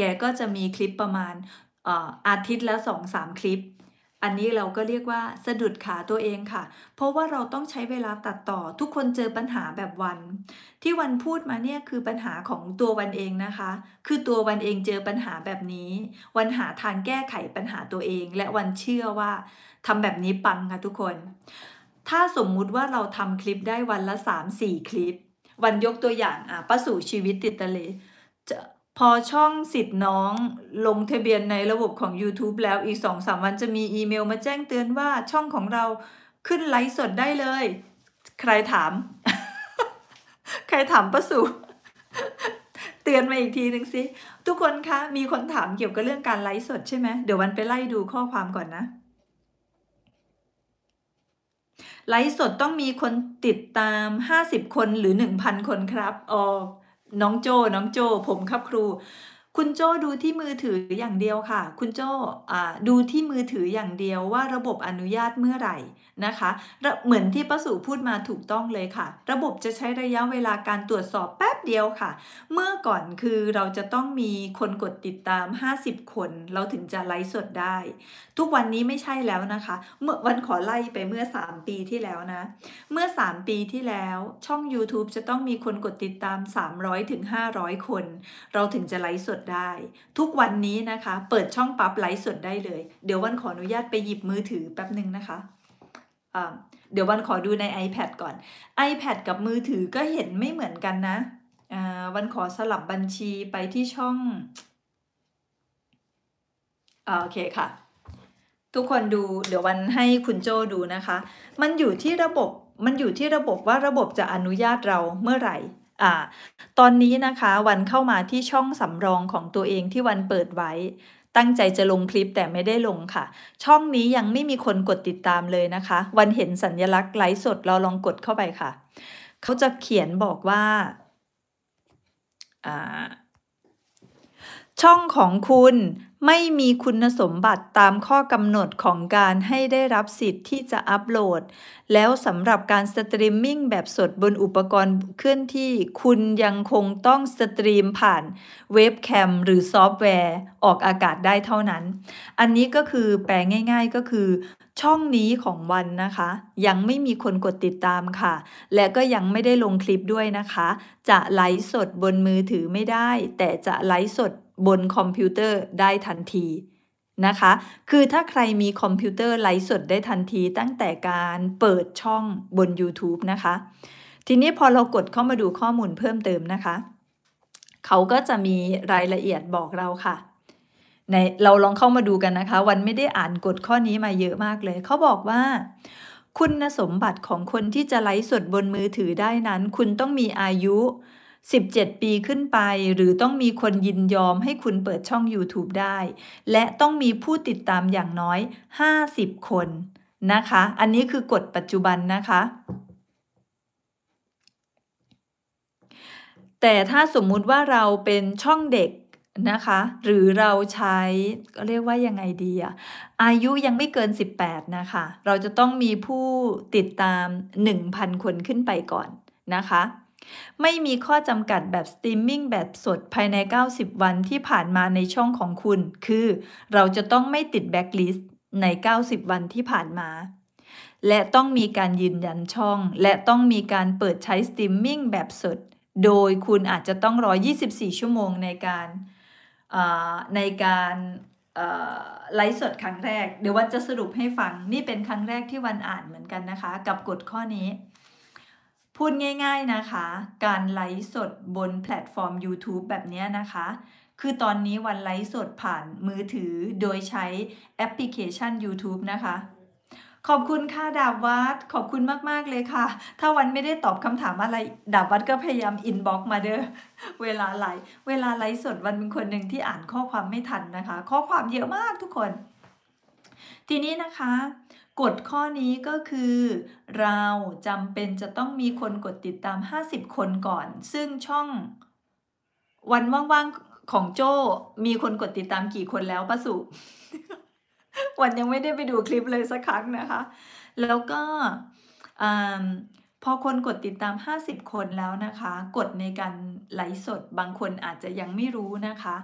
แกก็จะมีคลิปประมาณอาทิตย์ละสองสามคลิป อันนี้เราก็เรียกว่าสะดุดขาตัวเองค่ะ เพราะว่าเราต้องใช้เวลาตัดต่อ ทุกคนเจอปัญหาแบบวัน ที่วันพูดมาเนี่ยคือปัญหาของตัววันเองนะคะ คือตัววันเองเจอปัญหาแบบนี้ วันหาทางแก้ไขปัญหาตัวเอง และวันเชื่อว่าทำแบบนี้ปังค่ะทุกคน ถ้าสมมุติว่าเราทำคลิปได้วันละ 3-4 คลิป วันยกตัวอย่างอ่ะป้าสู่ชีวิตติดตะเลจะพอช่องสิทธิ์น้องลงทะเบียนในระบบของ YouTube แล้วอีก 2-3 วันจะมีอีเมลมาแจ้งเตือนว่าช่องของเราขึ้นไลฟ์สดได้เลย ใครถาม ใครถามประสูเตือนมาอีกทีหนึ่งสิ ทุกคนคะ มีคนถามเกี่ยวกับเรื่องการไลฟ์สดใช่ไหมเดี๋ยววันไปไล่ดูข้อความก่อนนะ ไลฟ์สดต้องมีคนติดตาม 50 คนหรือ 1,000 คนครับ ออน้องโจ น้องโจ ผมครับครูคุณโจดูที่มือถืออย่างเดียวค่ะ คุณโจดูที่มือถืออย่างเดียวว่าระบบอนุญาตเมื่อไหร่นะคะ เหมือนที่ป้าสุพูดมาถูกต้องเลยค่ะ ระบบจะใช้ระยะเวลาการตรวจสอบแป๊บเดียวค่ะ เมื่อก่อนคือเราจะต้องมีคนกดติดตาม 50 คน เราถึงจะไลฟ์สดได้ ทุกวันนี้ไม่ใช่แล้วนะคะ เมื่อวันขอไล่ไปเมื่อ 3 ปีที่แล้วนะ เมื่อ 3 ปีที่แล้วช่อง YouTube จะต้องมีคนกดติดตาม 300-500 คน เราถึงจะไลฟ์สดได้ทุกวันนี้นะคะเปิดช่องปั๊บไลฟ์สดได้เลยเดี๋ยววันขออนุญาตไปหยิบมือถือแป๊บหนึ่งนะคะ เดี๋ยววันขอดูใน iPad ก่อน iPad กับมือถือก็เห็นไม่เหมือนกันนะ วันขอสลับบัญชีไปที่ช่อง โอเคค่ะ ทุกคนดูเดี๋ยววันให้คุณโจดูนะคะ มันอยู่ที่ระบบมันอยู่ที่ระบบว่าระบบจะอนุญาตเราเมื่อไหร่ตอนนี้นะคะวันเข้ามาที่ช่องสำรองของตัวเองที่วันเปิดไว้ ตั้งใจจะลงคลิปแต่ไม่ได้ลงค่ะ ช่องนี้ยังไม่มีคนกดติดตามเลยนะคะ วันเห็นสัญญลักษณ์ไลฟ์สดเราลองกดเข้าไปค่ะ เขาจะเขียนบอกว่า อ่าช่องของคุณไม่มีคุณสมบัติตามข้อกำหนดของการให้ได้รับสิทธิ์ที่จะอัปโหลดแล้วสำหรับการสตรีมมิ่ง แบบสดบนอุปกรณ์เคลื่อนที่ คุณยังคงต้องสตรีมผ่าน เว็บแคมหรือซอฟต์แวร์ออกอากาศได้เท่านั้น อันนี้ก็คือแปลง่าย ๆก็คือ ช่องนี้ของวันนะคะ ยังไม่มีคนกดติดตามค่ะ และก็ยังไม่ได้ลงคลิปด้วยนะคะ จะไลฟ์สดบนมือถือไม่ได้ แต่จะไลฟ์สดบนคอมพิวเตอร์ได้ทันทีนะคะ คือถ้าใครมีคอมพิวเตอร์ไลฟ์สดได้ทันทีตั้งแต่การเปิดช่องบน YouTube นะคะ ทีนี้พอเรากดเข้ามาดูข้อมูลเพิ่มเติมนะคะ เขาก็จะมีรายละเอียดบอกเราค่ะ ในเราลองเข้ามาดูกันนะคะ วันไม่ได้อ่านกฎข้อนี้มาเยอะมากเลย เขาบอกว่า คุณสมบัติของคนที่จะไลฟ์สดบนมือถือได้นั้น คุณต้องมีอายุ17 ปีขึ้นไปหรือต้องมีคนยินยอมให้คุณเปิดช่อง YouTube ได้ และต้องมีผู้ติดตามอย่างน้อย 50 คนนะคะ อันนี้คือกฎปัจจุบันนะคะ แต่ถ้าสมมุติว่าเราเป็นช่องเด็กนะคะ หรือเราใช้เรียกว่ายัง ไง ดีอะอายุยังไม่เกิน 18 นะคะ เราจะต้องมีผู้ติดตาม 1,000 คนขึ้นไปก่อนนะคะไม่มีข้อจำกัดแบบสตรีมมิ่งแบบสดภายใน 90 วันที่ผ่านมาในช่องของคุณ คือเราจะต้องไม่ติดแบ็กลิสต์ใน 90 วันที่ผ่านมา และต้องมีการยืนยันช่อง และต้องมีการเปิดใช้สตรีมมิ่งแบบสด โดยคุณอาจจะต้องรอ24 ชั่วโมงในการในการไลฟ์สดครั้งแรก เดี๋ยววันจะสรุปให้ฟังนี่เป็นครั้งแรกที่วันอ่านเหมือนกันนะคะ กับกฎข้อนี้พูดง่ายๆนะคะ การไลฟ์สดบนแพลตฟอร์ม YouTube แบบนี้นะคะ คือตอนนี้วันไลฟ์สดผ่านมือถือโดยใช้แอปพลิเคชัน YouTube นะคะ ขอบคุณค่ะดาบวัด ขอบคุณมากๆเลยค่ะ ถ้าวันไม่ได้ตอบคำถามอะไร ดาบวัดก็พยายามอินบ็อกมาเด้อ เวลาไลฟ์ เวลาไลฟ์สดวันเป็นคนหนึ่งที่อ่านข้อความไม่ทันนะคะ ข้อความเยอะมากทุกคน ทีนี้นะคะกฎข้อนี้ก็คือเราจำเป็นจะต้องมีคนกดติดตาม 50 คนก่อน ซึ่งช่อง วันว่างๆของโจ้มีคนกดติดตามกี่คนแล้วป้าสุวันยังไม่ได้ไปดูคลิปเลยสักครั้งนะคะ แล้วก็อพอคนกดติดตาม 50 คนแล้วนะคะ กดในการไลฟ์สดบางคนอาจจะยังไม่รู้นะคะ